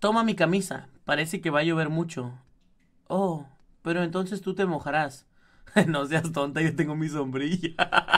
Toma mi camisa, parece que va a llover mucho. Oh, pero entonces tú te mojarás. no seas tonta, yo tengo mi sombrilla.